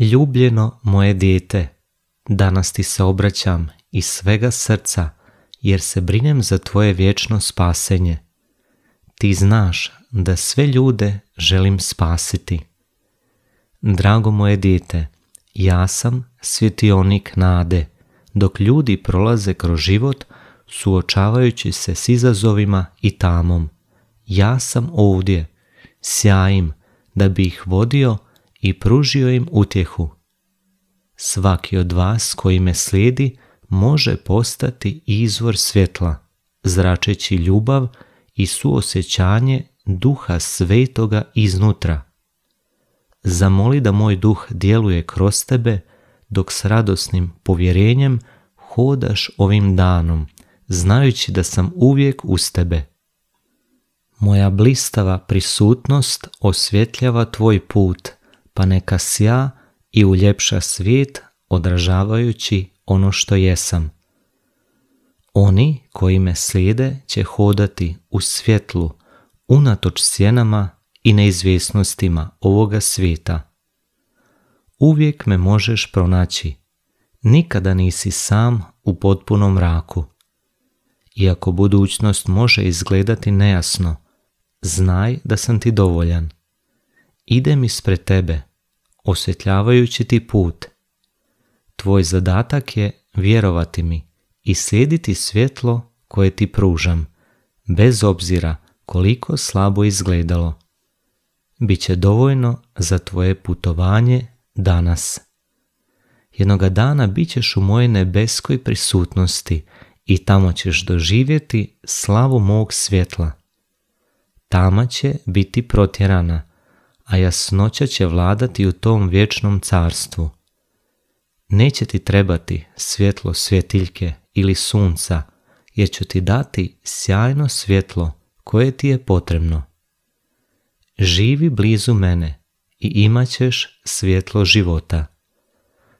Ljubljeno moje dijete, danas ti se obraćam iz svega srca, jer se brinem za tvoje vječno spasenje. Ti znaš da sve ljude želim spasiti. Drago moje dijete, ja sam svjetionik nade, dok ljudi prolaze kroz život suočavajući se s izazovima i tamom. Ja sam ovdje, sjajim, da bi ih vodio i pružio im utjehu. Svaki od vas koji me slijedi može postati izvor svjetla, zračeći ljubav i suosjećanje duha svetoga iznutra. Zamoli da moj duh djeluje kroz tebe dok s radosnim povjerenjem hodaš ovim danom, znajući da sam uvijek uz tebe. Moja blistava prisutnost osvjetljava tvoj put – pa neka sja i uljepša svijet odražavajući ono što jesam. Oni koji me slijede će hodati u svjetlu, unatoč sjenama i neizvjesnostima ovoga svijeta. Uvijek me možeš pronaći, nikada nisi sam u potpunom mraku. Iako budućnost može izgledati nejasno, znaj da sam ti dovoljan. Idem ispred tebe, osvjetljavajući ti put. Tvoj zadatak je vjerovati mi i slijediti svjetlo koje ti pružam, bez obzira koliko slabo izgledalo. Biće dovoljno za tvoje putovanje danas. Jednoga dana bit ćeš u moje nebeskoj prisutnosti i tamo ćeš doživjeti slavu mog svjetla. Tama će biti protjerana a jasnoća će vladati u tom vječnom carstvu. Neće ti trebati svjetlo svjetiljke ili sunca, jer ću ti dati sjajno svjetlo koje ti je potrebno. Živi blizu mene i imat ćeš svjetlo života.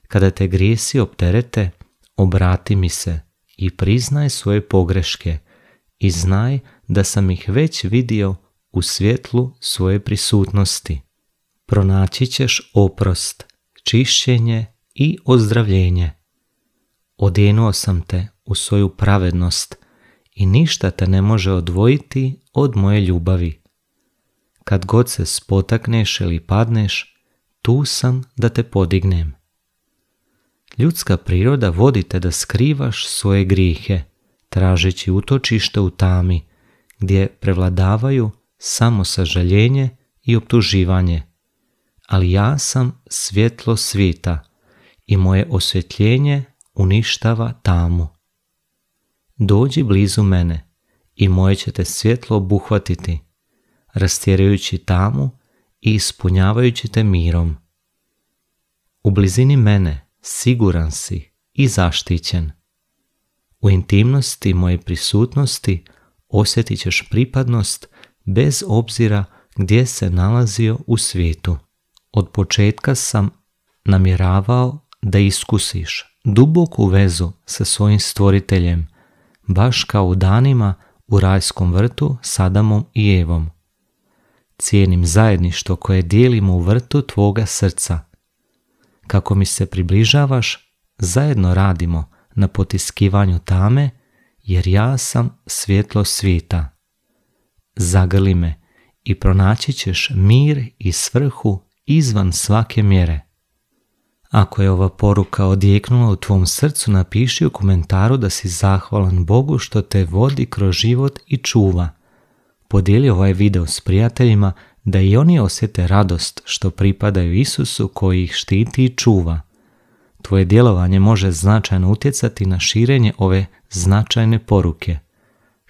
Kada te grijesi opterete, obrati mi se i priznaj svoje pogreške i znaj da sam ih već vidio u svjetlu svoje prisutnosti. Pronaći ćeš oprost, čišćenje i ozdravljenje. Odjenuo sam te u svoju pravednost i ništa te ne može odvojiti od moje ljubavi. Kad god se spotakneš ili padneš, tu sam da te podignem. Ljudska priroda vodi te da skrivaš svoje grihe, tražeći utočište u tami, gdje prevladavaju samo sažaljenje i optuživanje. Ali ja sam svjetlo svita i moje osvjetljenje uništava tamu. Dođi blizu mene i moje će te svjetlo obuhvatiti, rastjerajući tamu i ispunjavajući te mirom. U blizini mene siguran si i zaštićen. U intimnosti moje prisutnosti osjetit ćeš pripadnost bez obzira gdje se nalazio u svijetu. Od početka sam namjeravao da iskusiš duboku vezu sa svojim stvoriteljem, baš kao u danima u rajskom vrtu s Adamom i Evom. Cijenim zajedništvo koje dijelimo u vrtu tvoga srca. Kako mi se približavaš, zajedno radimo na potiskivanju tame, jer ja sam svjetlo svijeta zagrli me i pronaći ćeš mir i svrhu izvan svake mjere. Ako je ova poruka odjeknula u tvom srcu, napiši u komentaru da si zahvalan Bogu što te vodi kroz život i čuva. Podijeli ovaj video s prijateljima da i oni osjete radost što pripadaju Isusu koji ih štiti i čuva. Tvoje djelovanje može značajno utjecati na širenje ove značajne poruke.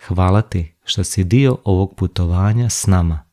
Hvala ti što si dio ovog putovanja s nama.